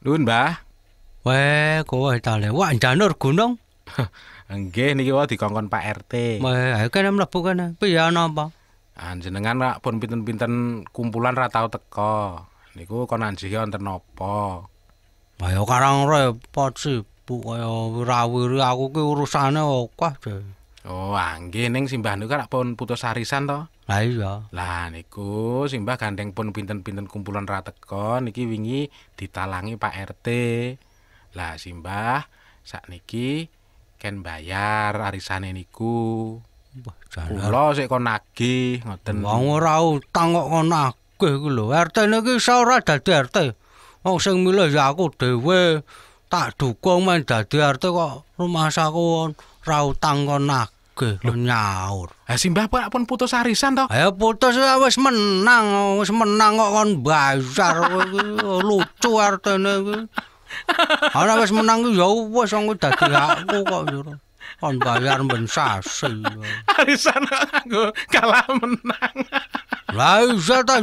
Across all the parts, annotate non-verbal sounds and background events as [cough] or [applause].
Nuwun, Mbah. Weh, kowe tale, wah janur gunung. Nggih niki wae dikongkon Pak RT. Weh, ayo kene mlebu kene. Piye ana apa? Anjenengan rak pun pinten-pinten kumpulan ra tau teko. Niku kon anjih wonten napa? Wah, karang repot sih. Bu kaya rawiri aku ki urusane akeh, okay, Oh, angge ning simbah niku rak pun putus arisan to? Lah iya. Lah niku simbah gandeng pun pinten-pinten kumpulan ra teko niki wingi ditalangi Pak RT. Lah simbah sakniki ken bayar arisane niku. Kulo sik kon nagih ngoten. Wong ora utang kok kon nagih ku lho. RT niki iso ora dadi RT. Wong sing milih ya aku dhewe. Tak dukung men dadi RT kok rumah sakon. Aku... rautang konage nyaur. Eh simbah kok pun putus arisan to? Ayo putus wis menang, wis menang kok kon bazar [laughs] lucu artine iki. Ana wis menang ya wis aku dadi aku kok Kon bayar ben sase. Arisan aku kalah menang. [laughs] Lah iso ta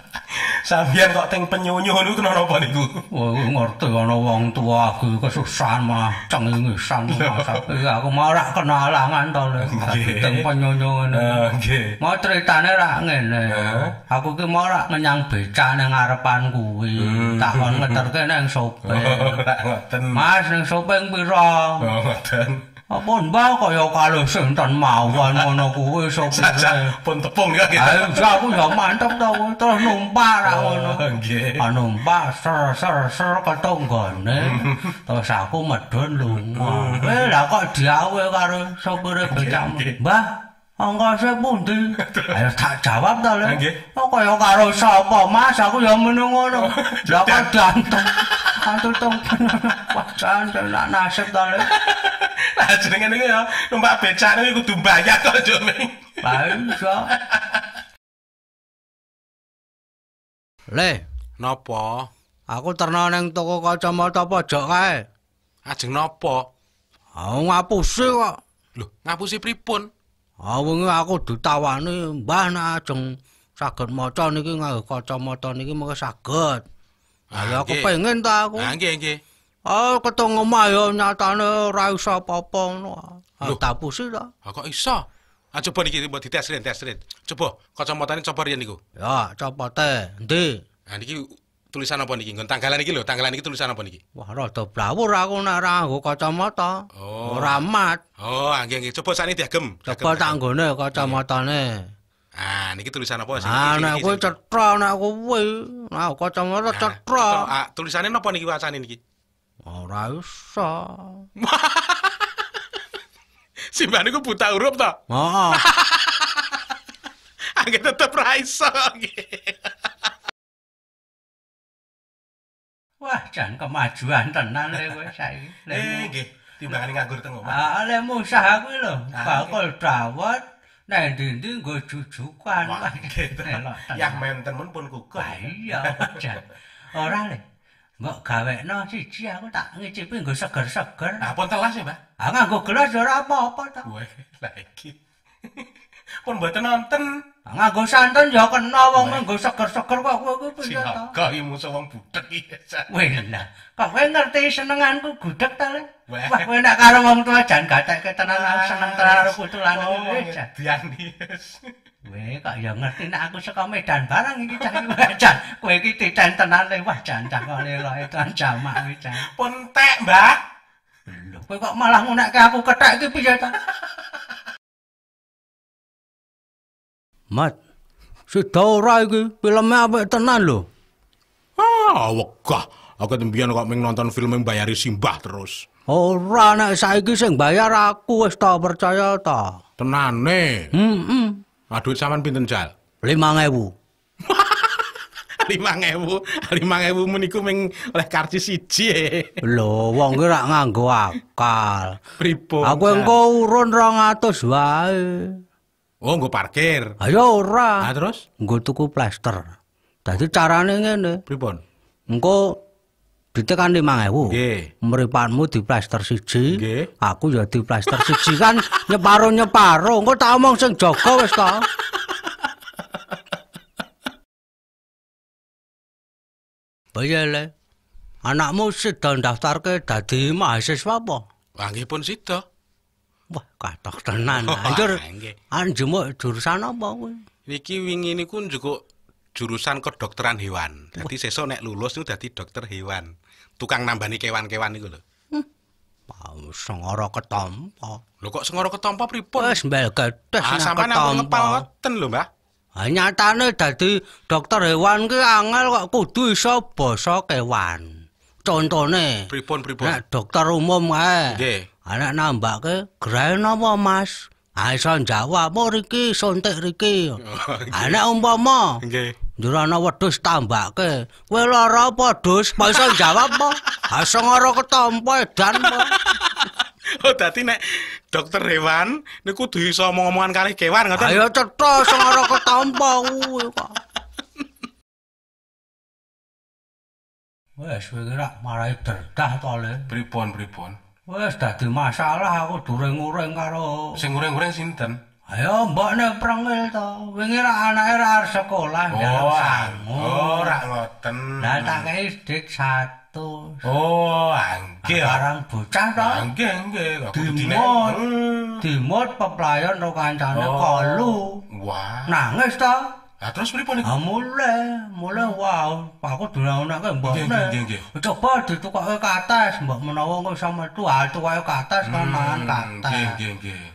[laughs] Sampeyan kok teng penyunyu lu tenan napa niku? Oh ngerti ana wong tua aku kesusahan mah cengenge sang masak. aku mau ora kenalangan to lho. Teng penyunyu ngene. Eh, nggih. Mau critane ra ngene. Eh. Aku ki mau ora nyang beca nang arepan kuwi. Hmm. Takon ngeterke nang sopeng. [laughs] Mas nang sopeng piro? Oh Apa mbah kaya kalau sing ten mawon ngono kuwi iso pun tepung ya. Ayo aku ya mantep to terus numpak ra ngono. Nggih. Anu mbah ser ser ser katonggone. Terus aku medun lunga. Eh lah kok diawe karo sopire bocah. Mbah Angga sepundi? Ayo tak jawab ta le. Nggih. Kok kaya karo sapa, Mas? Aku ya ngene ngono. Lah kok dantuk. Antuk tong. Wah, jan nasib ta le. [laughs] Lah jenenge niku ya numpak becak niku kudu mbayar to, Jo. Bangsa. Le, nopo? Aku terno ning toko kacamata pojok kae. Ajeng nopo? Aku ngapusi kok. Lho, ngapusi pripun? Ha wingi aku ditawani Mbah nak ajeng saged maca niki nganggo kacamata niki mengko saged. Lah aku pengen ta aku. Nggih, nggih. Ah ketong omah ya nyatane ora iso apa-apa ngono. Tapusi ah, ta. Ah kok iso? Ah coba niki mbok ditesrin tesrin. Coba kacamatane coba riyen niku. Ya, copote. Endi? Ah niki tulisan apa niki? Nggon tanggalan iki lho, tanggalan iki tulisan apa niki? Wah, rada blawur aku nek ora nggo kacamata. Oh. Ora mat. Oh, ah, nggih nggih. Coba sakniki diagem. Coba tak nggone kacamatane. Ah, niki tulisan apa sih? Ah, nek kuwi cetha nek kuwi. Nah, kacamata ah, cetha. Ah, tulisane napa niki wacane niki? Ora iso. [laughs] Simbah niku buta huruf ta? Heeh. [laughs] Angge tetep ra iso. Wah, jan kemajuan tenan le kowe saiki. Eh, nggih. Timbangane nganggur tengok, omah. Ah, ah le musah aku lho, ah, bakul dawet. Neng, dinding gojujukan, jujukan. Wah, gitu. Yang menten pun kukuh. Iya, jan. Ora le. Mbak kawe [laughs] no si si aku tak ngici pun seger-seger. Nah, Apa telah sih mbak? Angga gue kelas jor apa apa tak? Wah lagi. pun buat nonton. Angga gue santan ya kena wong mbak gue seger seker kok gue gue punya tak? Kau ini musuh wong budek iya. Wih lah. Kau kau ngerti senenganku budek tali. Wah kau nak karo wong tua jangan kata tenang nang seneng terlalu kutulan. Oh, Biar nih. Weh, kak ya ngerti nek aku saka Medan barang iki cah wajan. Kowe iki titen tenan le wajan cah kok leloke tenan jamak kowe cah. Pun tek, Mbah. Lho, kowe kok malah ngunekke aku kethek iki piye ta? Mat, si ora iki filmnya apik tenan lho. Ah, wegah. Aku tembian kok ming nonton film yang bayari simbah terus. Ora nek saiki sing bayar aku wis tau percaya ta. Tenane. Heeh. Mm -mm. Ah duit sampean pinten, Jal? 5000. 5000 5000 meniku ming oleh karcis siji lho wong ki rak nganggo akal pripun aku engko urun 200 wae oh nggo parkir ayo ya ora ah terus nggo tuku plaster dadi carane ngene pripun engko ditekan lima ewu meripanmu di plaster siji aku ya di plaster siji kan [laughs] nyeparo nyeparo engko tak omong sing jaga wis to Bayale oh, anakmu sida daftarke dadi mahasiswa apa Wangi pun sida Wah katok tenan [laughs] anjur anjemu jurusan apa kuwi Niki wingi niku njukuk jurusan kedokteran hewan. Dadi sesuk nek lulus niku dadi dokter hewan. tukang nambani kewan-kewan iku lho. Pau hmm. sengara ketompo. Lho kok sengara ketompo pripun? Wis mbel gedes ah, nang ketompo. Ah sampean ngepal ngeten lho, Mbah. Lah nyatane dadi dokter hewan ki angel kok kudu iso basa kewan. Contone Pripun pripun? Nek dokter umum kae. Nggih. Anak nambake grae napa, Mas? Ah iso jawab, "Mriki oh, suntik riki." Oh, Anak umpama. Nggih. Durana wedhus tambake. Kowe lara apa dus? Pa iso jawab apa? Asong ora ketompo edan. Oh dadi nek dokter hewan niku kudu iso omong-omongan kalih kewan ngoten. Ayo cetha asong ora ketompo kuwi kok. Wes wis gerak marai terdah to le. Pripun pripun? Wes dadi masalah aku during-uring karo sing uring-uring sinten? Ayo mbok nek prangil to, wingi ra anake ra arep sekolah ya. Ora loten. Lah tak kei dik satu. Oh, angge arang bocah to. Angge nggih, Dimot peplayon karo kancane oh. kolu. Wah. Nangis to. Lah terus pripun iki? Mule, mule wow, aku durung mbok. Nggih, nggih, Coba ditukokke ke atas, mbok menawa kok sama tuwa, ah, tuwa ke atas kan mangan hmm, ke atas. nggih, nggih.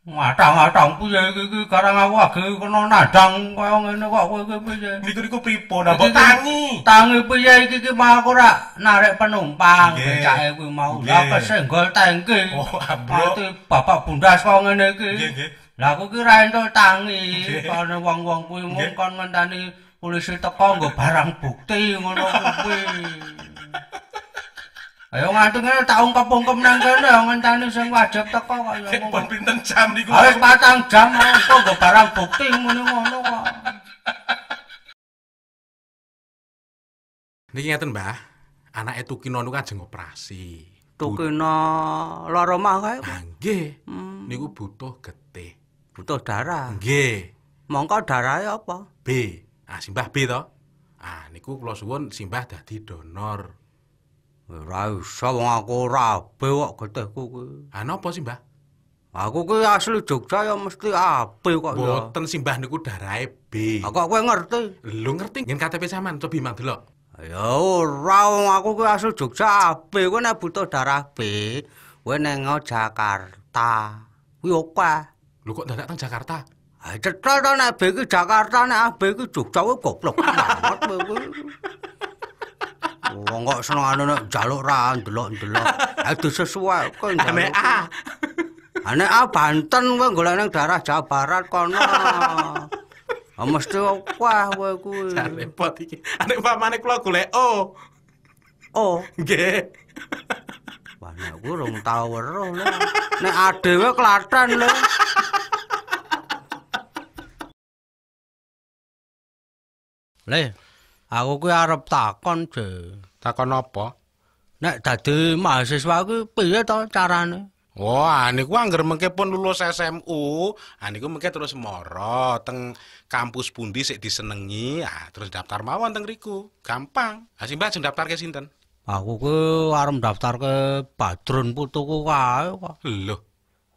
Ngadang ngadang piye iki iki karang aku age kena nadang kaya ngene kok kowe iki piye. Mitur iku pripo napa tangi? Tangi piye iki iki mau ora narik penumpang becake kuwi mau. Lah kesenggol tangki. Oh ambro. Mati bapak bunda kok ngene iki. Nggih Lah aku ki ra entuk tangi kene wong-wong kuwi mung kon ngenteni polisi teko nggo barang bukti ngono kuwi. Ayo ngatenge tak ungkep-ungkep nang kene ngenteni sing wajib teko kok ya mong. Pun pinten jam niku? Wis patang jam kok nggo barang bukti ngene ngono kok. [laughs] Niki ngeten, Mbah. Anake Tukino niku kan operasi. Tukino lara mah kae. Ah, nggih. Hmm. Niku butuh getih. Butuh darah. Nggih. Mongko darahe apa? B. Ah, simbah B to. Ah, niku kula suwun simbah dadi donor. Ora usah wong aku ora abe kok getihku kuwi. Ah napa sih, Mbah? Aku kuwi asli Jogja ya mesti abe kok ya. Mboten sih, Mbah niku darahe B. Ah kok kowe ngerti? Lu ngerti yen KTP sampean coba mang delok. Ayo ora wong aku kuwi asli Jogja abe kok nek butuh darah B, kowe neng Jakarta. Kuwi opo? Lu kok dadak nang Jakarta? Ah cetok to nek B ki Jakarta nek abe ki Jogja kuwi goblok banget [laughs] wong kok seneng anu nek jaluk ra ndelok-ndelok. Ha [laughs] sesuai kok ame A. Ane A Banten kok golek nang daerah Jawa Barat kono. Ha ah, mesti wah kowe kuwi. Repot iki. Ane ah, pamane kula golek O. O. Nggih. Wah nek kuwi rong tau weruh lho. Nek A dhewe klaten lho. Lah. aku ku arep takon, Je. Takon apa? Nek dadi mahasiswa ku piye to carane? Wah, oh, ah, niku anggere mengke pun lulus SMU, ah niku mengke terus moro teng kampus pundi sik disenengi, ah terus daftar mawon teng riku. Gampang. Ah Simbah jeng daftarke sinten? Aku ku arep daftar ke Badrun putuku kae kok. Lho.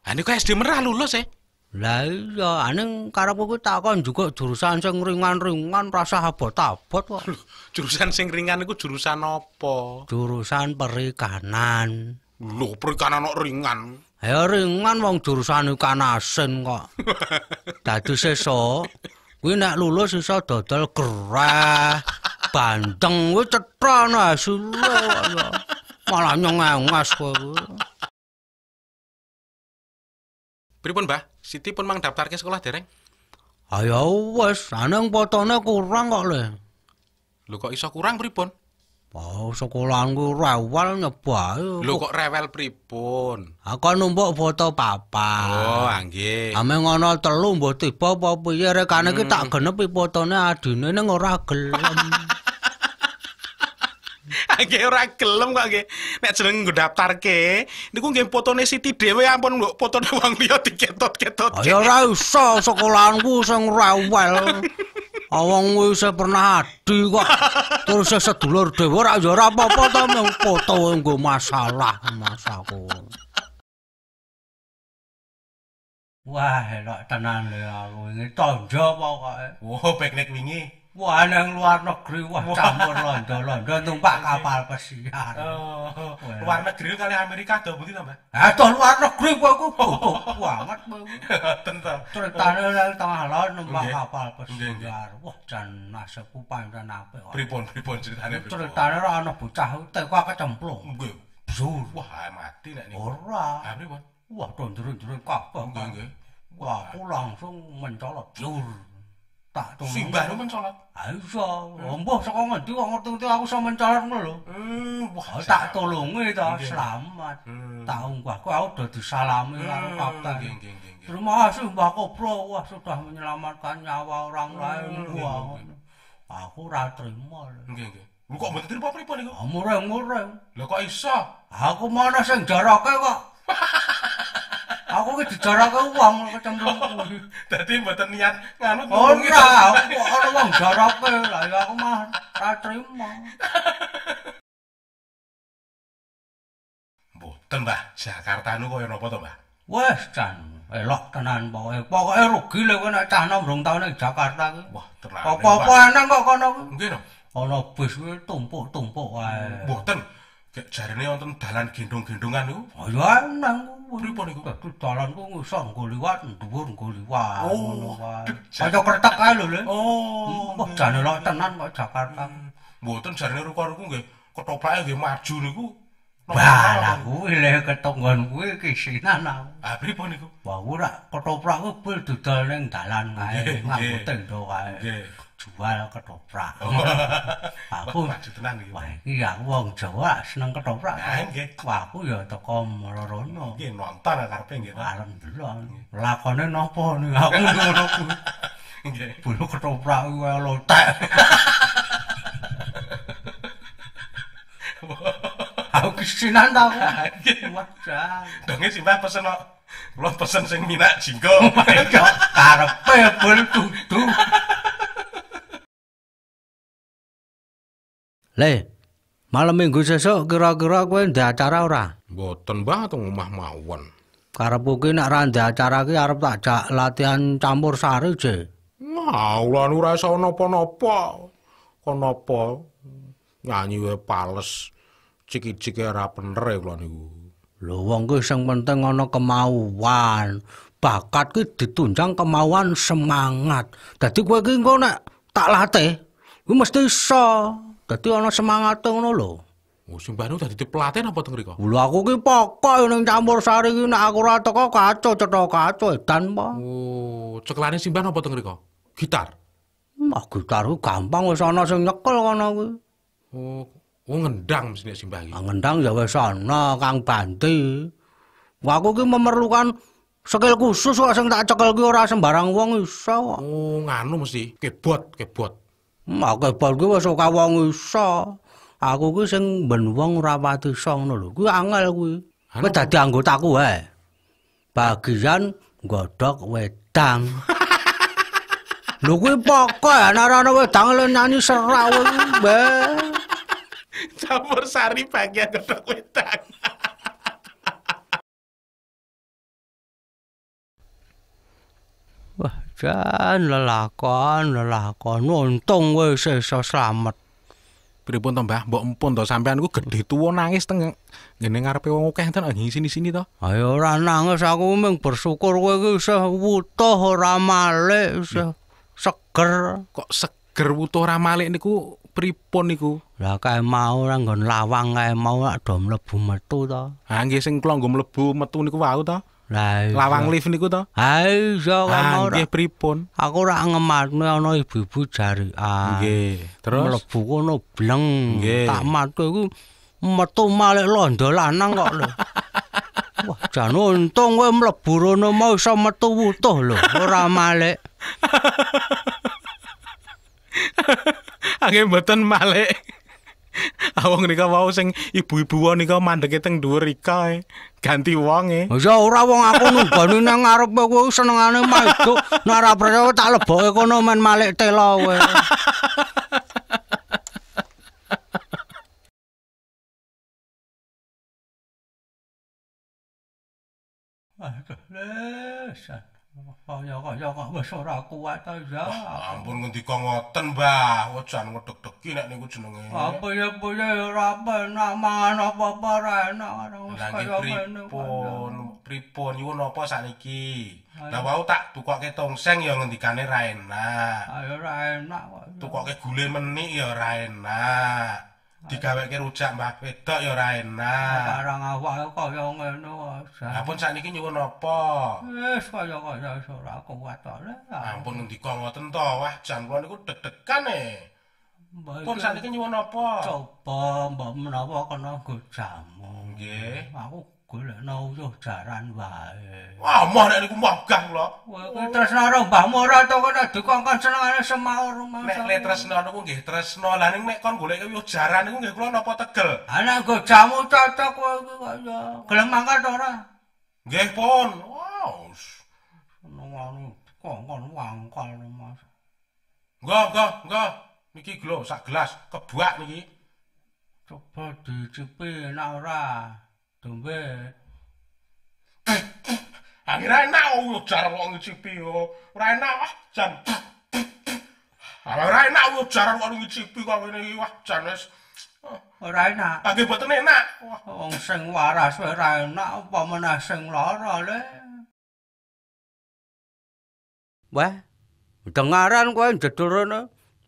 Ah niku SD merah lulus e. Eh. Lah iya, aning karep kuwi takon juga jurusan sing ringan-ringan rasa abot-abot kok. jurusan sing ringan iku jurusan apa? Jurusan perikanan. Loh, perikanan kok ringan? Ya ringan wong jurusan ikan asin kok. [laughs] Dadi seso, kuwi nek lulus iso dodol kerah, bandeng kuwi cetra ana hasilnya. Malah nyengenges kowe. Pripun, mbak. Siti pun mang daftarke sekolah dereng. Ayo wes, aneng potone kurang kok le. Lho kok iso kurang pripun? Oh, sekolahanku rewel nyebah. Lho kok rewel pripun? Aku numpuk foto papa. Oh, anggih. Ame ngono telu mbok tiba apa piye rekane hmm. tak genepi fotone adine ning ora gelem. [laughs] Age ora gelem kok nggih. Nek jeneng nggo daftarke, niku nggih fotone Siti dhewe ampun mbok fotone wong liya diketot-ketot. Ah, ya ora usah sekolahanku sing rewel. Awang ah, kuwi wis pernah adi kok. Terus sedulur dhewe ora ya ora apa-apa to mung foto nggo masalah masaku. Wah, enak tenan lho aku. Ini tanda pokoke. Eh? Wah, piknik wingi. Wah, nang luar negeri, wah campur Londo-Londo, [laughs] numpak kapal pesiar. Oh, luar negeri kali Amerika, toh begitu, Mbak? Eh, toh luar negeri, wah, kok bobok banget, Mbak. Tentang. Tentang, tengah numpak kapal pesiar. Wah, jan nasibku panjang apa, Mbak. Pripon, pripon ceritanya, pripon. Ceritanya, lah, anak bucah, teko aku cemplung. Gue, bzur. Wah, mati, nak, nih. Ora, Apa, Mbak? Wah, turun-turun kapal. Gue, Wah, aku langsung mencolot. bzur. Tak tolong. Sing baru mencolot. Ayo so, ombo so kau ngerti ngerti ngerti aku so mencolot nol. Hmm, wah. Tak tolong ni dah selamat. Tahun gua aku aku dah disalami lah kapten. Terima kasih mbak Kopro, wah sudah menyelamatkan nyawa orang lain gua. Aku ra terima. Lu kok mau terima apa ni kok? Amoreng, amoreng. Lu kok iso? Aku mana sih jaraknya kok? aku ke dijarah ke uang kecemplung jadi [laughs] mboten niat nganut ngomong gitu aku ke uang jarah ke lah ya aku mah tak terima [laughs] buatan mbah Jakarta nu kaya nopo to mbah wes kan elok tenan pokoknya pokoknya rugi lah kena cah nomrong tahunnya di Jakarta ke wah terlalu apa-apa enak kok kena mungkin ada bis itu tumpuk-tumpuk ae. Mboten, jarinya nonton dalan gendong-gendongan itu. Oh iya, enak. Mripun iku dalan ku ngusah nggo liwat dhuwur nggo liwat ngono wae. Kaya kretek kae lho. Oh, jane lho tenan kok Jakarta. Mboten jarene ruko-ruko nggih ketoprake nggih maju niku. Balah kuwi lho ketonggon kuwi kisinan aku. Ah, pripun iku? Wah, ora ketoprak kuwi dodol ning dalan kae, ngamboten do kae. Nggih. jual ketoprak. Oh. [laughs] Aku maju tenan iki. Iya, wong Jawa seneng ketoprak. Nggih, nggih. Aku ya teko Marorono. Nggih, nonton karepe nggih. Arep delok. Lakone napa niku aku [laughs] ngono kuwi. Nggih. Bulu ketoprak kuwi lotek. [laughs] Aku kesinan ta. Wajah. Dongi simbah pesen kok. Kulo pesen sing minak jinggo. Oh karepe bulu dudu. Le, malam minggu sesuk kira-kira kowe ndek acara ora? Mboten, Mbah, teng omah mawon. Karepku ki nek ra ndek acara ki arep tak jak latihan campur sari, Je. Ngawulan ora iso napa-napa. Kenapa? Nyanyi wae pales. Ciki-ciki ora bener e kula niku. Lho wong ku sing penting ana kemauan. Bakat ku ditunjang kemauan semangat. Dadi kowe ki engko nek tak latih, ku mesti iso. dadi ana semangate ngono lho. Oh, sing baru dadi pelatih apa teng riko? Lho aku ki pokok ning campur sari ki nek aku ora teko kaco cetha kaco edan Oh, ceklane sing apa teng riko? Gitar. Mah hmm, gitar ku gampang wis ana sing nyekel kono kuwi. Oh, oh ngendang mesti nek simbah iki. Ah, ngendang ya wis ana Kang Banti. Wah, aku ki memerlukan skill khusus kok sing tak cekel ki ora sembarang wong iso Oh, nganu mesti kebot, kebot. Maka balku wis ora wong iso. Aku ku sing ben wong ora pati iso ngono lho. Ku angel ku. Ku dadi anggotaku wae. Bagian godhok wedang. [laughs] lho ku pokoke ana-ana wedang lan nyanyi serawung, Mbak. Campur sari bagian godhok wedang. Wajan lelakon, lelakon, untung weh sesa selamat. Pripun to mbah, mbok mpun toh, sampean ku gede tua nangis teng, gini ngarepe wong ukeh toh, nangis sini-sini toh. Ayo ora nangis, aku meng bersyukur weh kisah wutoh ramale, kisah seger. Kok seger wutoh ramale ini ku pripun ini ku? Lah kaya mau nanggon lawang, kaya mau nak dom lebu metu toh. Nangis yang kelong gom lebu metu ini ku wau toh. Lawang lift niku to? Ha iso kan pripun? Aku ora ngematne ana ibu-ibu jari. Ah, nggih. Terus mlebu kono bleng. Tak matu metu malik londo lanang kok lho. [laughs] Wah, jan untung kowe mlebu rene mau iso metu utuh lho, ora malik Angge mboten malik [laughs] awong nika wau sing ibu-ibu wau nika mandeke teng dhuwur ika e. Ganti wong e. Ya ora wong aku nunggoni nang ngarepe kowe senengane maido. Nek ora percaya tak leboke kono men malik telo kowe. Ah, kelas. Oh ya kok ya wis ora kuat ta ya. Ampun ngendi kok ngoten, Mbah. Wejan ngedeg-degi nek niku jenenge. Apa ya boyo ya ora penak mangan apa-apa ra enak ora wis kaya ngene. Pripun pripun yen napa saniki? Lah wau tak tukokke tongseng ya ngendikane ra enak. Ayo ra enak kok. Tukokke gule menik ya ra enak. digaweke rujak mbah wedok ya ora enak. Barang awak kaya ngono. Ampun sakniki nyuwun apa? Wis kaya kaya ora kuat ora. Ampun ngendika ngoten to, wah jan kula niku dedekan e. Pun sakniki nyuwun apa? Coba mbah menapa kena go jamu. Nggih. Aku Gue lah nau yo jaran wae. Wah, amah nek niku mah gang lho. Kowe tresno karo Mbah Mora to kok nek dikongkon senengane semaur mah. Nek le tresna niku nggih tresna lah Nek mek kon golek yo jaran niku nggih kula napa tegel. Ha nek go jamu cocok kowe iki kok yo. Gelem mangkat ora? Nggih pun. Wah. Nang anu kongkon wangkal mas. Nggo, nggo, nggo. Niki gelo sak gelas kebuak niki. Coba dicipi nek ora. Tam ve. I mean, right now, we'll chat about the GPO. Right now, ah, chan. I mean, right now, we'll chat about the GPO. I mean, you ah, chan, yes. Right now. Okay, but then, nah. Ông sinh hoa ra sửa ra, nó bỏ mà nó sinh lỏ ra lấy. Bé, chẳng ngã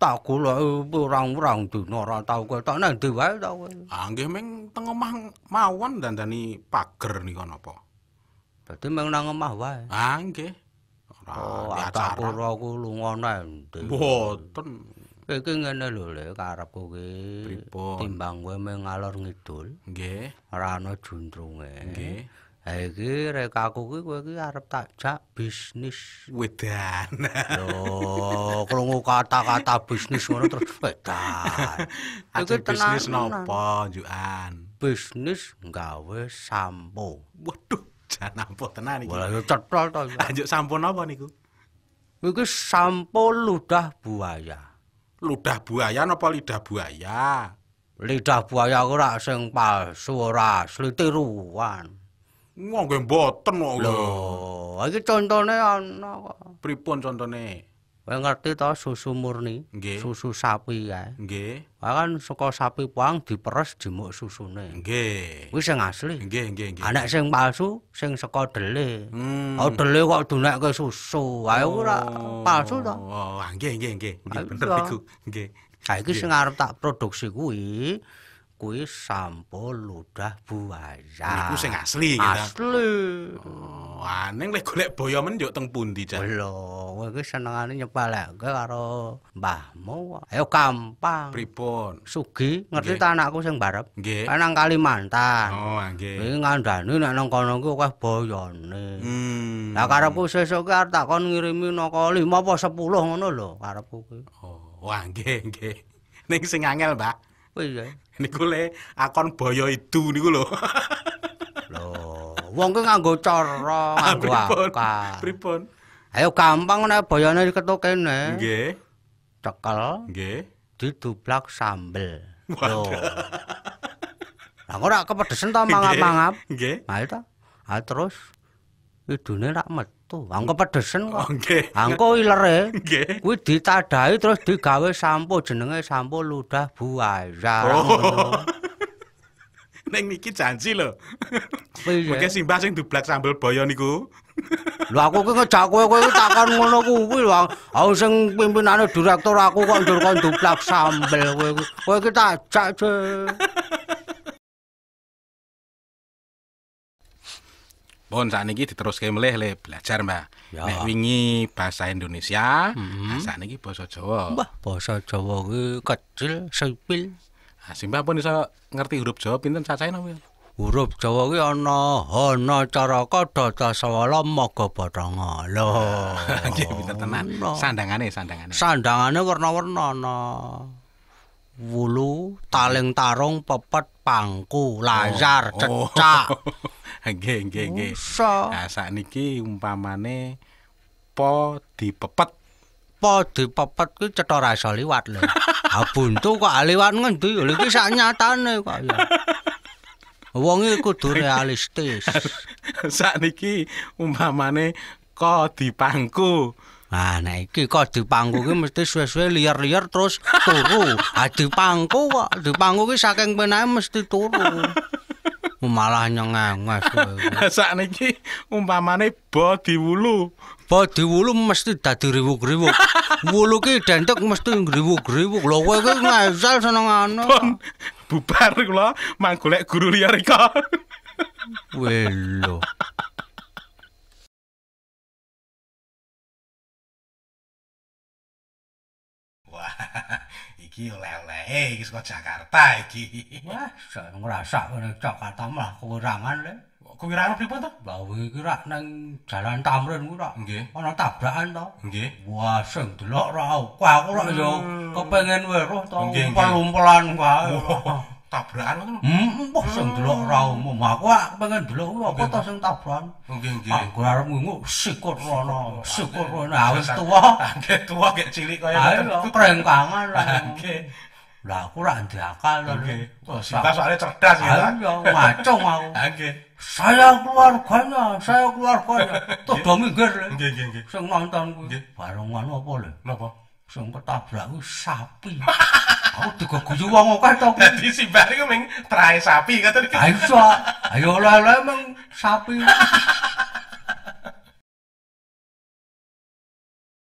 tak kula uh, urang-urang dina ora tau kowe tak nang ndi wae tau. Ah nggih ming teng omah mawon dandani pager niku napa. Dadi ming nang omah wae. Ah nggih. Ora tak oh, kula ku lunga nendi. Mboten. Kiki ngene lho Le, karepku ki. Timbang kowe ming ngalor ngidul. Nggih. Ora ana jundrunge. Nggih. Ha iki rekaku kuwi kowe iki arep jak bisnis wedan. Lho, krungu kata-kata bisnis ngono terus wedan. Iku [laughs] bisnis nopo, Juan? Bisnis gawe sampo. Waduh, jan ampun tenan iki. Lah cetol to. Lanjut sampo napa niku? Iki sampo ludah buaya. Ludah buaya napa lidah buaya? Lidah buaya ora sing palsu ora, slitiruan. Wong ge mboten kok. Lho, iki contone anak. Pripun contone? Kowe ngerti to susu murni? Susu sapi kae. Nggih. kan saka sapi puang diperes jemuk susune. Nggih. Kuwi sing asli. Nggih, nggih, nggih. Anak sing palsu sing saka dele. Hmm. Oh, dele kok dunekke susu. Ah, oh. ora palsu to. Oh, nggih, nggih, nggih. Bener iku. Nggih. Ha iki sing arep tak produksi kuwi. kuwi sampo ludah buaya. Niku sing asli gitu? Asli. Oh, aning lek golek boyo men yo teng pundi, Cak? Lho, kowe ki senengane nyepalekke karo mbahmu. Ayo gampang. Pripun? Sugi ngerti ta anakku sing barep? Nggih. Nang Kalimantan. Oh, nggih. Kuwi ngandani nek nang kono ku akeh boyone. Hmm. Lah karepku sesuk ki arep takon ngirimi noko 5 apa 10 ngono lho karepku kuwi. Oh, wah nggih, nggih. Ning sing angel, Mbak. Wis. Oh [laughs] niku le akon boyo idu, niku lho [laughs] lho wong ku nganggo cara ah, nganggo apa pripun ayo gampang nek boyone ketok kene nggih cekel nggih diduplak sambel lho [laughs] lah ora kepedesen to mangap-mangap nggih ayo to ayo terus idune rak met Tuh, anggap pedesan kok. Nggih. Angko ilere. Nggih. Kuwi ditadahi terus digawe sampo jenenge sampo ludah buaya. Oh. Neng [laughs] niki janji lho. Mungkin simbah sing dublak sambel boyo niku. Lho aku kuwi ngejak kowe kowe takon ngono kuwi lho. Aku sing pimpinane direktur aku kok ndur kon dublak sambel kowe. Kowe iki tak ajak on saniki diteruske mleleh belajar mbak nek wingi bahasa Indonesia mm -hmm. saniki basa Jawa mbah basa Jawa ku kecil sipil asih mbah pun iso ngerti huruf Jawa pinten cacahe napa huruf Jawa ku ana ana caraka dada sawala maga batanga lho [laughs] nggih pinten tenan sandangane sandangane sandangane warna-warna ana wulu taleng tarung pepet pangku layar, oh, oh. cecak [laughs] nggih nggih nggih nah sakniki umpamine po dipepet po dipepet ku cetha rasa liwat lho abuntu [laughs] kok aliwat ah, ngendi lho iki sak nyatane kok ya wong iki kudu realistis [laughs] sakniki umpamine ko dipangku Ah, nah, nek iki kok di pangku mesti suwe-suwe liar-liar terus turu. Ha, ah, di pangku kok di pangku saking penae mesti turu. Malah nyengenges. Sakniki umpamine body wulu. Body wulu mesti dadi riwuk-riwuk. Wulu ki dentek mesti ngriwuk-riwuk. Lho kowe kuwi ngesel seneng ana. Bon, bubar kula mang guru liar iko. Welo. wah iki lelehe oleh iki saka Jakarta iki wah sak ngrasak ngene Jakarta malah kurangan le kok kira ono pripun to bae nang jalan tamrin kuwi ra nggih ana tabrakan to nggih wah sing delok ra aku ra yo kepengen weruh to umpel-umpelan wae tabrakan ngono. Hmm, Mbah sing delok ra hmm. umum. Aku pengen delok apa to sing tabrakan. Nggih nggih. Aku arep ngungu sikut rono, sikut rono awis tuwa. Nggih tuwa gek cilik kaya ngono. Krengkangan. [laughs] Nggih. Lah aku ra ndek lho. Nggih. Oh, sing soalnya cerdas ya. Ayo, macung [laughs] aku. Ah, nggih. Saya keluar kana, saya keluar kana. Tuh [laughs] do minggir. Nggih nggih nggih. Sing nonton kuwi. Barengan apa lho? Napa? sing ketabrak ku sapi. Aku tega guyu wong kok to. Dadi si bareng ming trae sapi ngoten iki. Ayo so. Ayo lha emang sapi.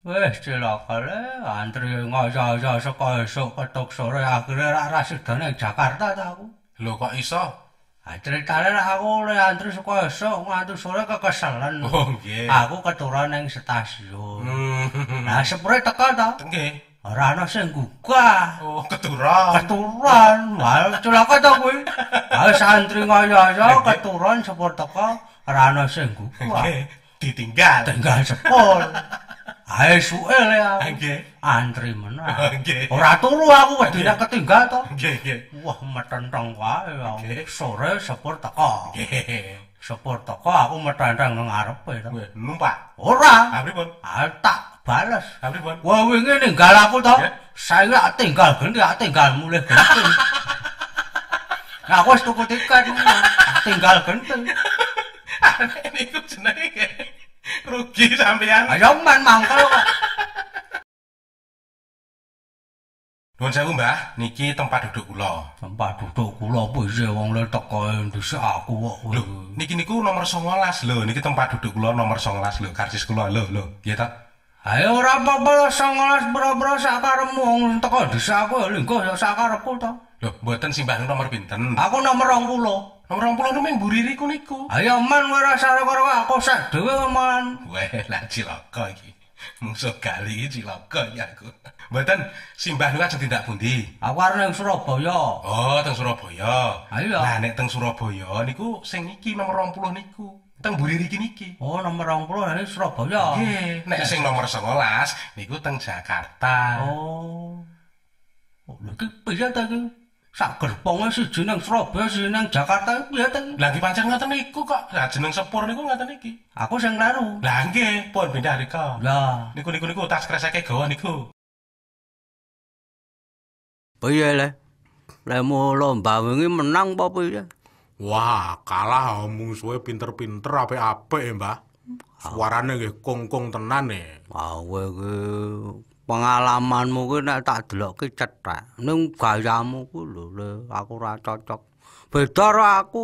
Wes celaka le, antri ngaja-aja sekoso ketok sore akhirnya ra sedane Jakarta ta aku. Lho kok iso? Dari talir aku oleh antri sekoso, ngantu sore kekeselan. Oh, nggih. Aku keturunan yang stasiun. Nah, sepure teka ta? Nggih. Ora sing gugah. Oh, keturunan. Keturunan. Wal celaka ta gue. Ah santri ngoyo keturunan sepur teka ora ana sing gugah. Ditinggal. Tinggal sepur. Ah esuk e le aku. Nggih. Antri menan. Nggih. Ora turu aku wedine ketinggal to. Nggih nggih. Wah metentong wae aku. Sore sepur teko. Sepur teko aku metentong nang ngarepe to. Nggih. Numpak. Ora. Abi ah, pun. Ah, tak bales. Abi ah, pun. Wah wingi ninggal aku to. Saya gak tinggal ganti, tinggal mulai ganti. Gak [laughs] wes tuku tiket, tinggal ganti. Aneh [laughs] ini kok jenengnya. rugi sampean ayo ya man mangkel kok Nuwun sewu Mbah, niki tempat duduk kula. Tempat duduk kula apa isih wong le teko dhisik aku kok. Lho, niki niku nomor 19 lho, niki tempat duduk kula nomor 19 lho, karcis kula lho lho. Piye ta? Ayo ora apa-apa 19 bro-bro sak karepmu wong teko dhisik aku lho, engko ya sak karepku ta. Lho, mboten simbah nomor pinten? Aku nomor 20. Nomor 20 neming buririku niku. Ayo ya, man rasa rasane karo aku sak dhewe man. Weh, lah cilaka iki. Musuh kali iki cilaka ya aku. Mboten simbah niku ajeng tindak pundi? Aku arep nang Surabaya. Oh, teng Surabaya. Ayo. Ya. Lah nek teng Surabaya niku sing iki nomor 20 niku. Teng buriri iki niki. Oh, nomor 20 niku Surabaya. Nggih, nek sing nomor 19 niku teng Jakarta. Oh. oh Lho, piye ta iki? sak gerbong wis jeneng Surabaya jeneng Jakarta kelihatan lah di pancen ngoten niku kok lah jeneng sepur niku ngoten iki aku sing laru lah nggih pun pindah rika lah niku niku niku tas kreseke gawa niku piye oh le le lomba wingi menang apa piye wah kalah omong suwe pinter-pinter apik-apik mbah hmm. suarane nggih kongkong tenan e wah kowe pengalamanmu kuwi nek tak delokke cethek ning gayamu kuwi lho aku ora cocok beda karo aku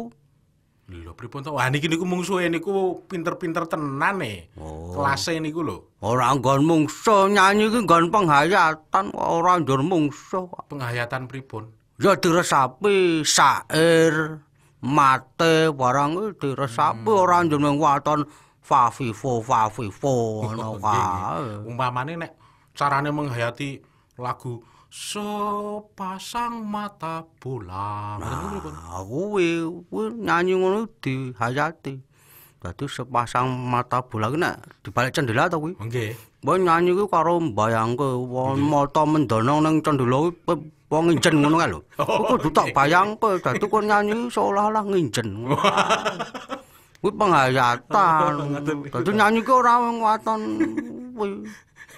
lho pripun to wah niki niku mungsuhe niku pinter-pinter tenan e oh. kelase niku lho ora nggon mungsuh nyanyi iki nggon penghayatan ora njur mungsuh penghayatan pripun ya diresapi syair mate warang diresapi hmm. ora njur mung waton fa fi fo fa fi wae umpamane nek caranya menghayati lagu sepasang mata bola. Nah, nah kuwi kuwi nyanyi ngono dihayati. Dadi sepasang mata bola ki nek dibalik cendela to kuwi. Nggih. Mbok nyanyi kuwi karo mbayangke wong mata mendonong ning cendela kuwi wong nginjen ngono kae lho. [laughs] Oh, kudu tak bayangke dadi kon nyanyi seolah-olah nginjen. [laughs] Kuwi penghayatan. [laughs] Dadi nyanyi ki ora waton kuwi.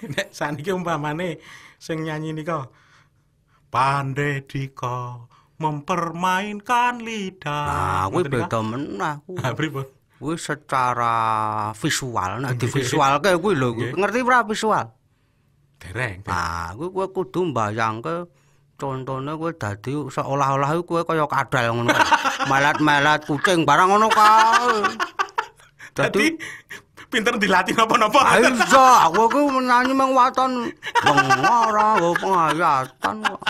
[laughs] nek saniki umpamane sing nyanyi nika pandai dika mempermainkan lidah. Nah, kuwi beda menah. aku. Ha pripun? Kuwi secara visual nek iya. divisualke kuwi lho iya. ngerti ora visual? Dereng. Nah, kuwi kowe kudu mbayangke contohnya kowe dadi seolah-olah kowe kaya kadal ngono. Kan. [laughs] Melat-melat kucing barang ngono kae. [laughs] Dadi pinter dilatih apa-apa. Ayo, aku ku menani mang waton. Ora pengayatan kok.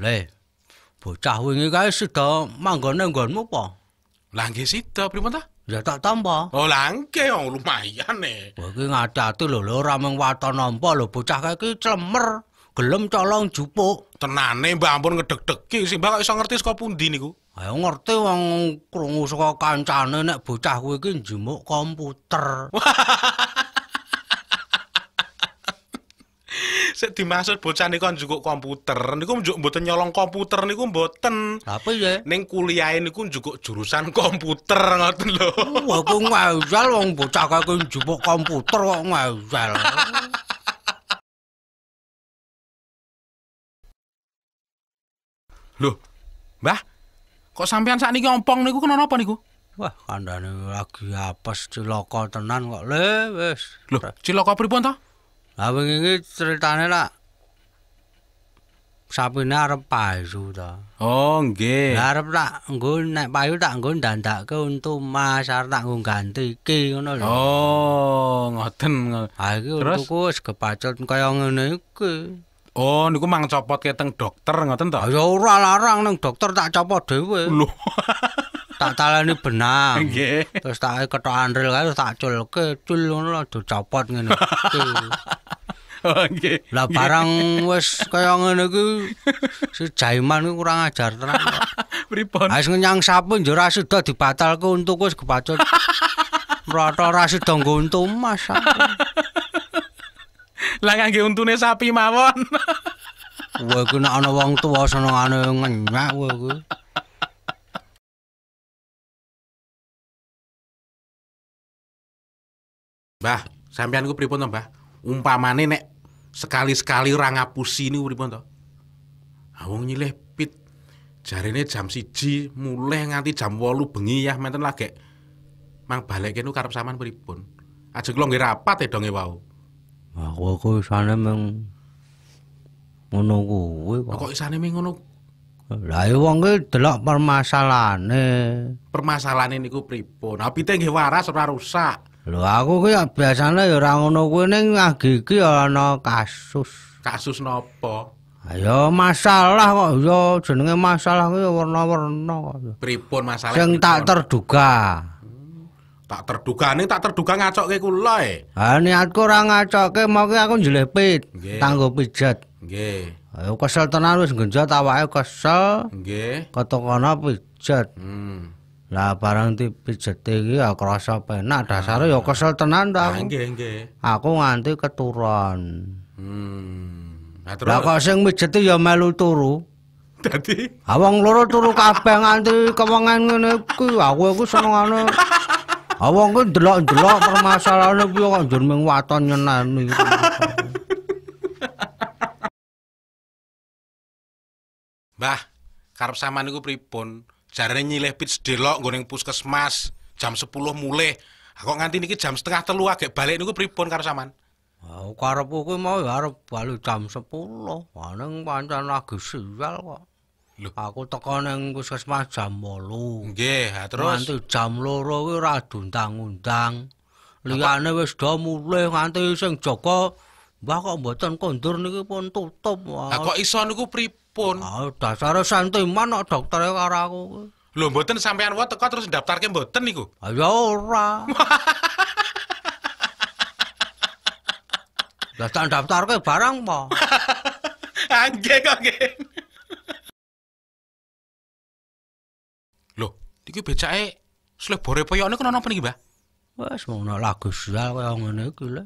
Le. Bocah wingi kae sedo manggone nggonmu apa? Lah nggih sedo pripun ta? Ya tak tampa. Oh, langke wong lumayan ne. Kowe ki ngadatu lho lho ora mung waton nampa lho bocah kae ki clemer, gelem colong jupuk. Tenane mbah ampun ngedeg-degi sih mbah kok iso ngerti saka pundi niku. Ayo ngerti wong krungu saka kancane nek bocah kuwi iki njimuk komputer. [laughs] Sik dimaksud bocah niku njukuk komputer niku njuk mboten nyolong komputer niku mboten. Apa ya? Ning kuliah niku njukuk jurusan komputer ngoten lho. Wah, oh, kok ngawal wong bocah kok njupuk komputer kok ngawal. Lho, mbak? kok sampeyan sak niki ompong niku kena napa niku? Wah, kandhane lagi apes cilaka tenan kok. Le, wis. Loh, cilaka pripun to? Lah wingi iki critane lak sapine arep payu ta. Oh, nggih. Lah arep tak nggo nek payu tak nggo ndandakke untu mas tak nggo ganti iki ngono lho. Oh, ngoten. Ha ah, iki untuku wis kepacut kaya ngene iki. Oh, niku mang copot teng dokter ngoten to? Ya ora larang nang dokter tak copot dhewe. tak talani benang. Nggih. Terus tak ketok anril kae tak culke, cul ngono lho do copot ngene. Oke. [laughs] Okay. Oh, lah barang wis kaya ngene iki si Jaiman iki kurang ajar tenan. [laughs] Pripun? Ais ngenyang sapu njur ora sida dibatalke untuk wis kebacut. Rata ora sida nggo untu masak. Lah ngangge untune sapi mawon. Wah, iku nek ana wong tuwa senengane ngenyak wah iku. Mbah, sampean ku pripun to, Mbah? Umpamane nek sekali-sekali ora ngapusi niku pripun to? Awong ah, nyilih pit. Jarine jam siji, mulai nganti jam 8 bengi ya menten lagi. Mang balik nu karep sampean pripun? aja kula nggih rapat e donge wau. Aku aku sana meng ngono kuwi kok. Kok isane meng ngono? Lah ya wong ge delok permasalahane. Permasalahane niku pripun? Apa pite nggih waras ora rusak? Lho aku ki biasane ya ora ngono kuwi ning agi ki ana kasus. Kasus nopo? Ayo masalah kok ya jenenge masalah kuwi warna-warna kok. Pripun masalah? Sing tak terduga. Tak terduga ini tak terduga ngacok ke kula e. Ha niatku ora ngacok ke mau aku njlepit. Tanggo pijat. Nggih. Ayo kesel tenan wis genjot awake kesel. Nggih. Ketokono pijat. Hmm. Lah barang dipijete iki aku krasa penak dasare ya ah. kesel tenan ta. Ah, nggih nggih. Aku nganti keturon. Hmm. Nah terus. Lah kok sing mijeti ya melu turu. Dadi awang loro turu kabeh nganti kewengan ngene iki aku iku senengane. Ah wong ku ndelok permasalahannya permasalahane piye kok njur ming waton nyenani. Mbah, karep sampean niku pripun? Jarane nyilih pits delok nggo puskesmas jam 10 mulih. Aku ah, nganti niki jam setengah telu agek balik niku pripun karo sampean? Aku ah, karepku kuwi mau ya arep balik jam 10. Aneng pancen lagi sial kok. Loh. Aku teko nang puskesmas jam 8. Nggih, terus nganti jam 2 kuwi ora diundang-undang. Liyane wis do mulih nganti sing jaga mbah kok mboten kondur niki pun tutup. Lah kok iso niku pripun? Ah, dasar santiman kok doktere karo aku. Lho mboten sampean wae teko terus ndaftarke mboten niku. Ah ya ora. [laughs] Lah tak barang apa? [laughs] Angge ah, kok nggih. iki becake slebore payone kena napa niki, Mbah? Wes ngono lagu sial kaya ngene iki lho.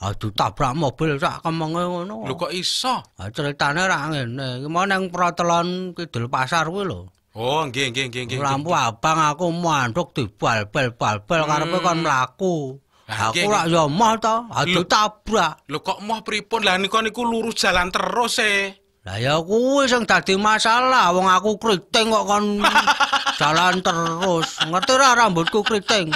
Aduh tabrak mobil sak kemenge ngono. Lho kok iso? Ha ah, critane ra ngene. Iki mau nang protelon kidul pasar kuwi lho. Oh, nggih nggih nggih nggih. Lampu abang aku manduk dibal-bal bal-bal karepe hmm. kon mlaku. Aku ra yo mah to, aduh tabrak. Lho kok mah pripun? Lah niku niku lurus jalan terus e. Lah ya kuwi sing dadi masalah wong aku kriting kok kon [laughs] jalan terus. Ngerti ora rambutku kriting.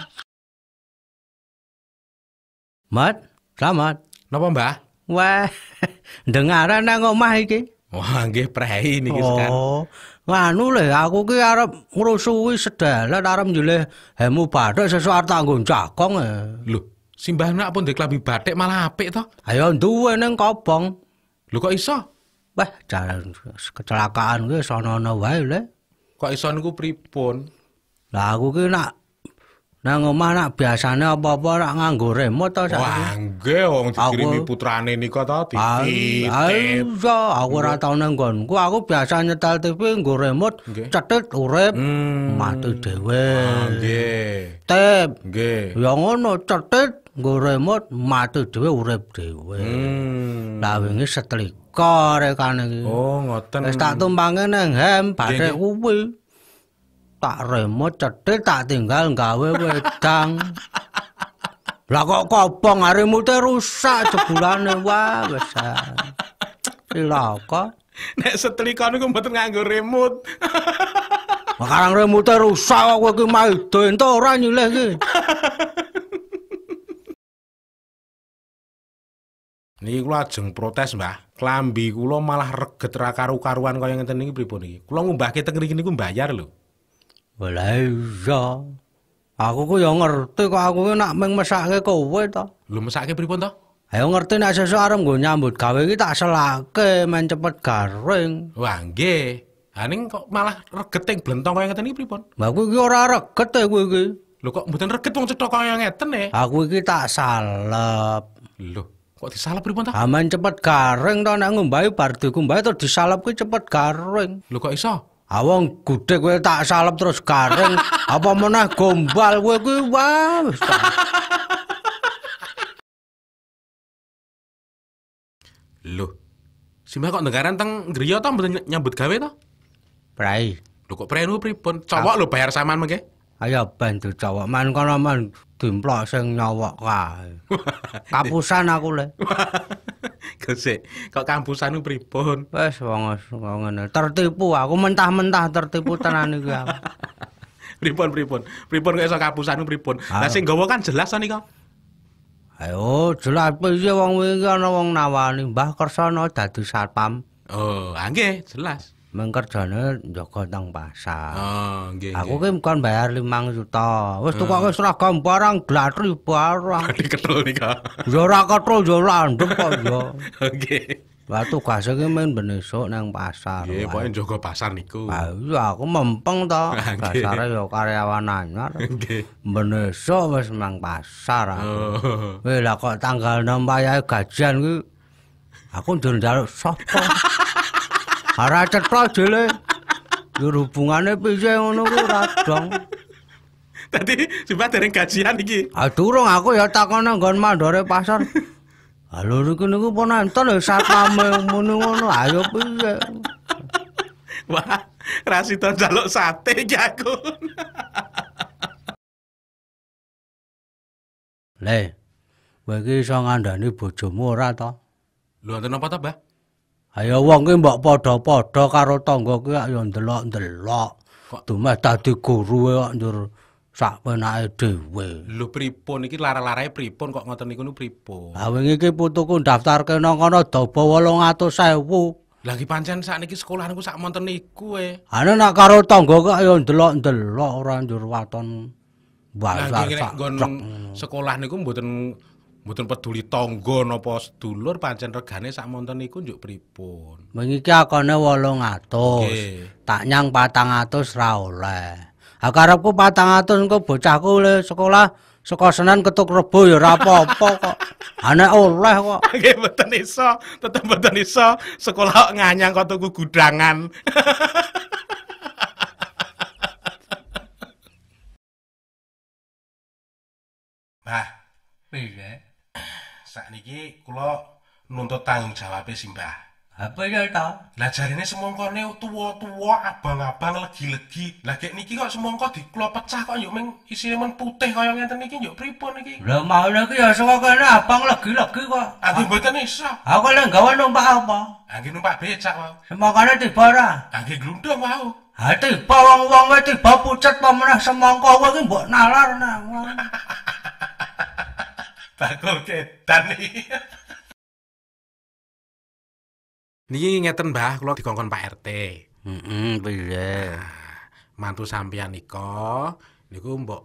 Mat, selamat. Napa, Mbah? Wah, [laughs] dengaran nang omah iki. Wah, oh, nggih prehi niki oh. sekarang. Oh. Anu lho, aku ki arep ngrusuhi sedalan arep njuleh hemu bathuk sesuai tanggung cakong eh. Lho, si Mbah nak pun diklabi batik malah apik to. Ayo duwe ning kobong. Lho kok iso? Wah, jalan kecelakaan gue sono no wae le. Kok iso niku pripun? Lah aku ki nak nang omah nak biasane apa-apa nak nganggo remote ta sak. Wah, nggih wong dikirimi putrane nika ta di. Ayo, aku ora tau nang nggonku. Aku biasa nyetel TV nggo remote, cetet urip hmm. mati dhewe. Ah, nggih. Tep. Nggih. Ya ngono cetet nggo remote mati dhewe urip dhewe. Hmm. Lah wingi setelik teko rekane iki. Oh, ngoten. Wis tak tumpange nang hem bare Tak remo cethik tak tinggal gawe wedang. Lah kok kobong arimu rusak jebulane wah wis. Lha Nek setelikan iku mboten nganggo remote. makarang karang remote rusak kok kowe iki maido ento ora nyilih iki. Niki kula ajeng protes, Mbah. Klambi kula malah reget ra karu-karuan kaya ngeten niki pripun niki? Kula ngumbahke teng mriki niku mbayar lho. Walah iya. Aku kok ya ngerti kok aku nak meng mesake kowe to. Lho mesake pripun to? Ayo ya ngerti nek sesuk arep nggo nyambut gawe iki tak selake men cepet garing. Wah nggih. Aning kok malah regeting blentong kaya ngeten iki pripun? Mbah kuwi iki ora reget e kuwi iki. Lho kok mboten reget wong cetok kaya ngeten e? Aku iki tak salep. Lho, kok disalap pripun ta? Aman cepet garing ta nek ngombahi bar digombahi terus disalap kuwi cepet garing. Lho kok iso? Awang ah, gudeg kowe tak salep terus garing, apa meneh gombal kowe kuwi wah lu, Loh, Simbah kok negaran teng griya ta mboten nyambut gawe ta? Prai. Lho kok nu pripun? Cowok lho bayar saman mengke. ayo ben cowok main kono men dimplok sing nyowok kae. [laughs] Kapusan aku le. [laughs] Gesek, kok kampusanmu pripun? Wes wong ngene, tertipu aku mentah-mentah tertipu tenan iki aku. [laughs] pripun pripun? Pripun kok iso kapusanmu pripun? Lah sing gawa kan jelas to nika. Ayo jelas piye wong iki ana wong nawani Mbah kersono, dadi satpam. Oh, nggih, jelas. mengkerjane njaga nang pasar. Ah, nggih. Aku ki kon bayar 5 juta. Wes tukok wis hmm. seragam barang glatri barang. Dadi ketul nika. Ya ora ketul ya landep kok ya. [laughs] Nggih. Lah tugas iki men ben esuk nang pasar. Nggih, pokoke njaga pasar niku. Ah, iya aku mempeng to. Pasare [laughs] ya karyawan anyar. Nggih. Ben esuk wis nang pasar. Oh. Eh, lah kok tanggal 6 wayahe gajian ku aku ndur njaluk sapa? [laughs] Ora cetok jele. Yo hubungane piye ngono kuwi dong. Dadi sumpah dereng gajian iki. Ah durung aku ya takon nang nggon mandore pasar. Halo niku niku pon nonton lho satpame ngono ngono. Ayo piye. Wah, rasito njaluk sate iki aku. Le. Kowe iki iso ngandani bojomu ora to? Lho, ten apa to, Mbah? Ayo wong ki mbok padha-padha karo tangga ki ya ndelok-ndelok. Dumeh dadi guru e kok njur sak penake dhewe. Lho pripun iki lara-larae pripun kok ngoten niku pripun? Ha wingi ki putuku daftarke nang kono dobo 800.000. Lagi pancen niki sekolah niku sak monten niku e. Ana nak karo tangga kok ya ndelok-ndelok ora njur waton. Lah iki sekolah niku mboten Mboten peduli tangga napa sedulur pancen regane sakmonten niku njuk pripun. Mengiki akone 800. Okay. Tak nyang 400 ra oleh. Ha karepku 400 engko bocahku le sekolah saka senin ketuk Rebo ya ora apa-apa kok. Ana oleh kok. [laughs] Nggih mboten iso, tetep mboten iso sekolah nganyang kok tuku gudangan. Bah, [laughs] piye? Sakniki kula nuntut tanggung jawab Simbah. Apa iki ta? Lah jarine semongko ne tuwa-tuwa abang-abang legi-legi. Lah kek niki kok semongko dikulo pecah kok yo ming isine men putih kaya ngeten niki yo pripun iki? Lah mau niki yo saka kene abang legi-legi kok. Aku ah, mboten iso. Aku lek gawe numpak apa? Angge ah, numpak becak wae. Semongko ne tiba ora? Angge ah, glundung wae. Ha tiba wong-wong tiba pucet pemenah semongko kuwi mbok nalar nang. [laughs] bakul [laughs] ketan Niki ngeten Mbah, kula dikongkon Pak RT. Heeh, mm nah, Mantu sampeyan niko niku mbok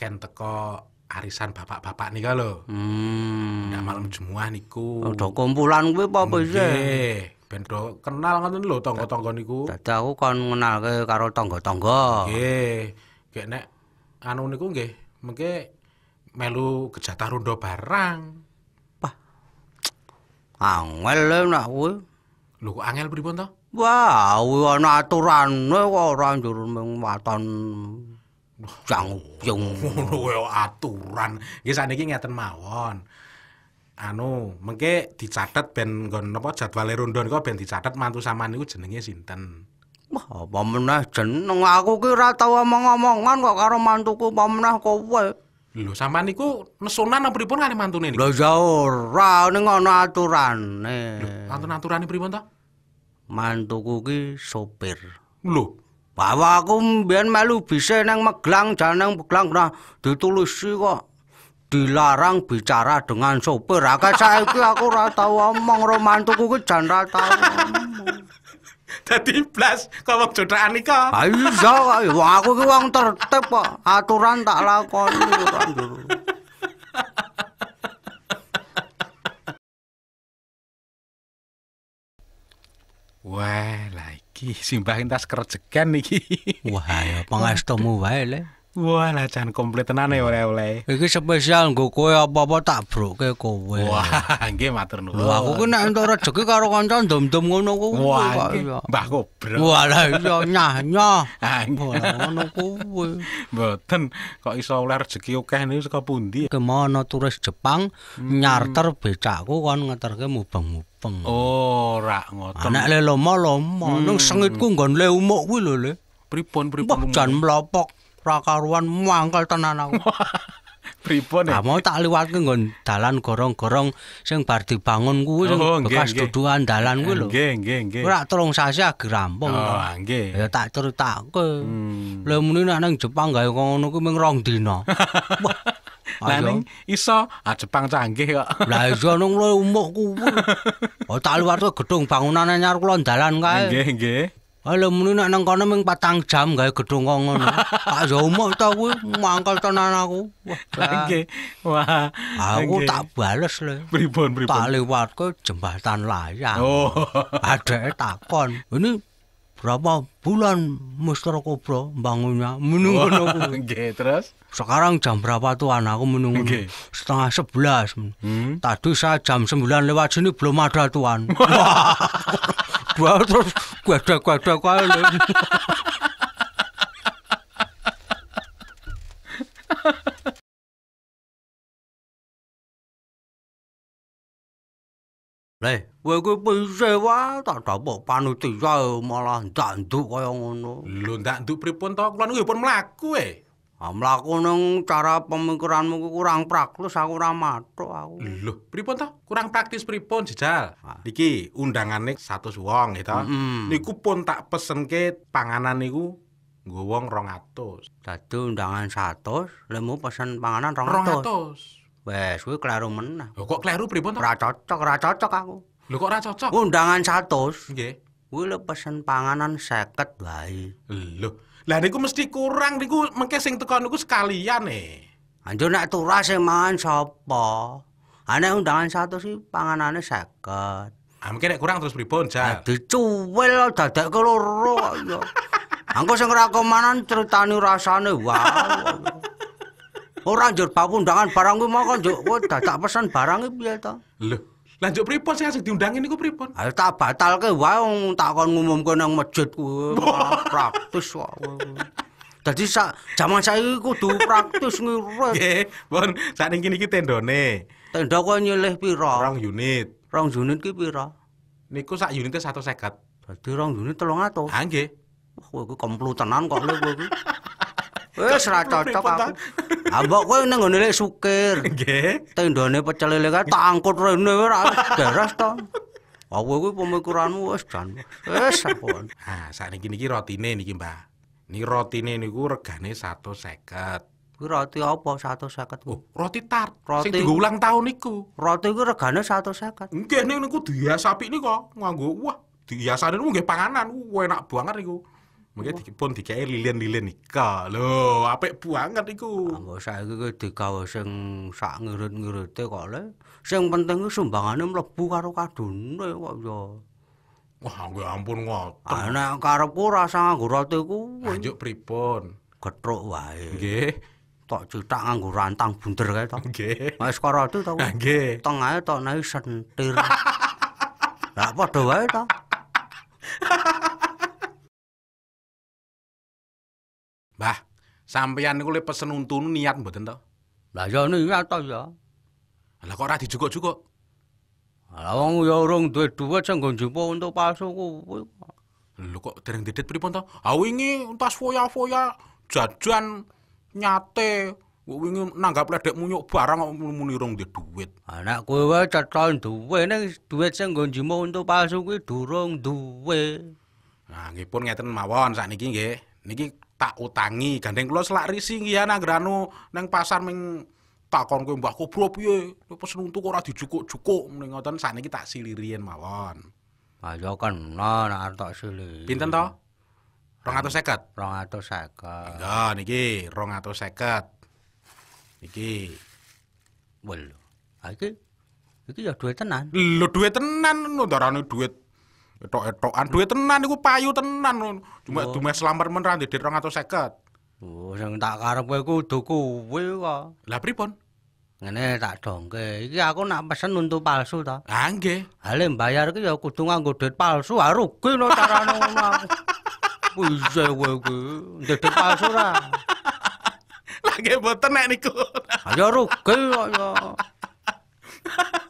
ken teko arisan bapak-bapak nika lho. Hmm. Nah, malam Jumat niku. Ada kumpulan kuwi apa wis? Nggih. Ben do kenal ngoten lho tangga-tangga niku. Dadi aku kon ngenalke karo tangga-tangga. Nggih. Kek nek anu niku nggih, mengke melu kejatah rondo barang. Wah. Angel le nak kuwi. Lho kok angel pripun to? Wah, kuwi ana aturane kok ora njur mung waton. Jang yung [laughs] aturan. Nggih sakniki ngeten mawon. Anu, mengke dicatet ben nggon napa jadwale rondo kok ben dicatet mantu sampean niku jenenge sinten? Wah, apa meneh jeneng aku ki ora tau omong-omongan kok karo mantuku pemenah kowe. Lho sampean niku nesunan apa pripun kali mantune niku? Lho ya ora, ning ana aturane. Mantun aturane pripun to? Mantuku ki sopir. Lho, bawa aku mbiyen melu bise nang meglang, janeng Magelang nah, ditulisi kok dilarang bicara dengan sopir. Aga saiki aku ora tau omong romantuku ki jan ra tau. dadi blas kok jodhokan iko ha iya aku ki wong tertib kok aturan tak lakoni wah lagi simbah entas kerejekan iki wah pengestomu wae le Wah, lah jan komplit tenan oleh-oleh. Iki spesial nggo kowe apa-apa tak broke kowe. Wah, nggih matur nuwun. Lah aku ku nek entuk rejeki karo kanca ndom-ndom ngono kuwi. Wah, Mbah Kobra. Wah, lah iya [laughs] nyah nyah. Ah, ngono kuwi. Mboten kok iso oleh rejeki akeh niku saka pundi? Kemana turis Jepang hmm. nyarter becakku kon ngeterke mubeng-mubeng. Ora oh, ngoten. Anak le lomo-lomo, hmm. nang sengitku nggon le umuk kuwi lho le. Pripun pripun. Wah, mlopok. prakaruan mangkel tenan aku. Pripun? Lah mau tak liwatke nggon dalan gorong-gorong sing bar dibangun kuwi sing oh, bekas tuduhan dalan kuwi lho. Nggih, nggih, nggih. Ora telung sasi agi rampung. Oh, ah, nggih. Ya tak critakke. Hmm. Lah muni nek nang Jepang gawe ngono kuwi ming rong dina. [laughs] Lah ning iso ah Jepang canggih kok. Lah iso [laughs] nang umuk kuwi. Oh tak liwatke gedung bangunan anyar kulon dalan kae. Nggih, nggih. Halo muni nek nang kono mung patang jam gawe gedung kok ngono. Tak jomo ta kuwi mangkel tenan aku. Wah. Okay. Wah. Aku tak bales lho. Pripun pripun. Tak lewat ke jembatan layang. Oh. [laughs] Adek takon. Ini berapa bulan Mister Kobra bangunnya? Menunggu oh. aku. [laughs] Okay, terus? Sekarang jam berapa tuan aku menunggu? Okay. Setengah sebelas. Hmm? Tadi saya jam sembilan lewat sini belum ada tuan. [laughs] Malah [laughs] 主要都是拐拐拐拐拐的人。来，外国不是哇，大大伯把你对象马拉赞助我用了。论赞助，不是碰到，我那个也不拉过哎。Amlaku ah, nang cara pemikiranmu kurang praktis aku ora matok aku. Lho, pripun to? Kurang praktis pripun, jedal ah. Niki undangane 100 wong ya to. Niku pun tak pesenke panganan niku nggo wong 200. Dadi undangan 100, lemu pesen panganan 200. 200. Wes, kuwi kleru meneh. Lho kok kleru pripun to? Ora cocok, ora cocok aku. Lho kok ora cocok? Undangan 100. Nggih. Kuwi lho pesen panganan 50 wae. Lho, Lah niku mesti kurang niku mengke sing teko niku sekalian e. Anjur nek turah sing mangan sapa? Ana ah, undangan satu sih panganane 50. Ah mungkin nek kurang terus pripun, Jal? Ah, dicuwil dadak loro kok ya. Angko sing ora komanan critani rasane wae. Ora njur baku undangan barang kuwi moko njuk dadak pesen barang iki piye to? Lho, lanjut njuk pripun sing asik ini niku pripon? Ah tak batalke wae wong tak kon ngumumke nang masjid ku. [laughs] Praktis kok. Jadi sa saya saiki tuh praktis ngirit. Nggih, pun sakniki kita tendone. Tenda kau nyilih pira? Rang unit. rang unit ki pira? Niku sak satu sekat. Dadi rang unit tolong atuh. Angge, Wah, kowe ku komplu kok lho kowe Wis ora cocok aku. Ah. Ambok kowe nang ngene lek sukir. Nggih. Tendone pecel lele kae tak angkut rene ora beres to. Aku kuwi pemikiranmu wis jan. Wis sampun. Ha, ah, sakniki niki rotine niki, Mbah. Niki rotine niku regane 150. Kuwi roti apa 150? Oh, roti tart. Roti... Sing ulang tahun niku. Roti kuwi regane 150. Nggih niku dihias apik niku nganggo wah dihiasane niku nggih panganan enak banget niku. Mungkin wow. pun tiga air lilin lilin nikah lo, apa buang kan itu? saya gue gue tiga sing sak ngerut ngerut tuh kok le, sing penting gue sumbangan karo kadun lo kok jo. Wah, gue ampun kok. Anak ah, karo pura sangat gue rotu gue. Anjuk pripon. Ketruk wae. Gih. Tak cerita nganggo rantang bunder kayak tau. Gih. Mas karo itu tau. Gih. Tengahnya tau naik sentir. Gak apa doa itu. Mbah, sampeyan niku le pesen untun niat mboten to? Lah ya niat to ya. Lah kok ora dijukuk-jukuk? Lah wong ya urung duwe dhuwit sing njupuk untuk pasuku kuwi. Lho kok dereng didit pripun to? Ha wingi entas foya-foya jajan nyate Kok wingi nanggap ledek munyuk barang muni rong dhe dhuwit. Anak kowe wae cetok duwe ning dhuwit sing nggo njimo untuk palsu kuwi durung duwe. Nah, ngipun ngeten mawon sakniki nggih. Niki tak utangi gandeng kula selak risi ya nang granu nang pasar ming takon kowe mbahku bro piye pesen untuk ora dijukuk-jukuk ning ngoten saniki tak silirien mawon Pak yo kena nek arep tak silir Pinten to 250 250 Ya niki 250 iki wel iki iki ya duwe tenan lho duwe tenan ndarane duit tok tok an duwe tenan iku payu tenan cuma oh. dumeh selamar men ra ndedet 250 oh sing tak karepe ku kudu kowe kok lah pripun ngene tak dongke iki aku nak pesen untuk palsu ta ah, ha nggih hale mbayar ku ya kudu nganggo duit palsu ha rugi no carane ngono [laughs] iso kowe ku ndedet palsu ra lagi boten nek niku ayo rugi kok ya [laughs]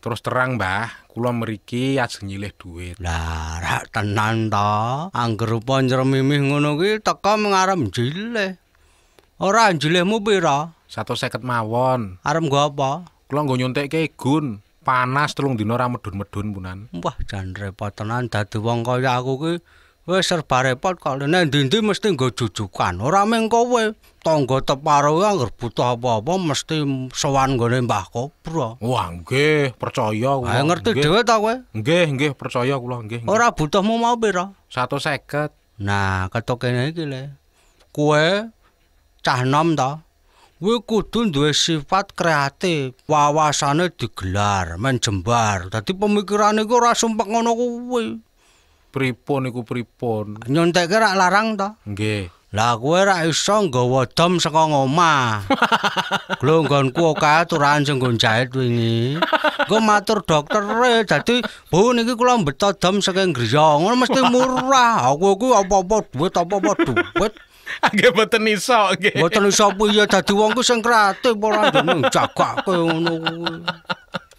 Terus terang, Mbah, kula mriki ajeng nyilih dhuwit. Lah, rak tenan ta. Angger upa njero mimih ngono kuwi teko ngarep jileh. Ora jilehmu pira? 150 mawon. Arep nggo apa? Kula nggo nyuntikke gun. Panas telung dina ra medhun-medhun punan. Wah, jan repot tenan dadi wong kaya aku Ki... wis serba repot kalau nek ndi mesti nggo jujukan ora meng kowe tangga teparo anggere butuh apa-apa mesti sowan gone Mbah Kopro wah nggih percaya kula ha ngerti dhewe ta kowe nggih nggih percaya kula nggih ora butuhmu mau pira 150 nah ketok kene iki le kowe cah nom ta kowe kudu duwe sifat kreatif wawasane digelar menjembar dadi pemikiran iku ora sumpek ngono kowe. pripun iku pripun nyonteke rak larang to nggih lah kowe rak iso nggawa dom saka omah [laughs] glonggonku kae turan sing nggon jahit wingi go matur dokter e, dadi bu niki kula beto dom saka griya mesti murah aku iku apa-apa dhuwit apa-apa dhuwit Angge boten iso nggih. Boten iso piye dadi wong ku sing kreatif ora dening jagak kowe ngono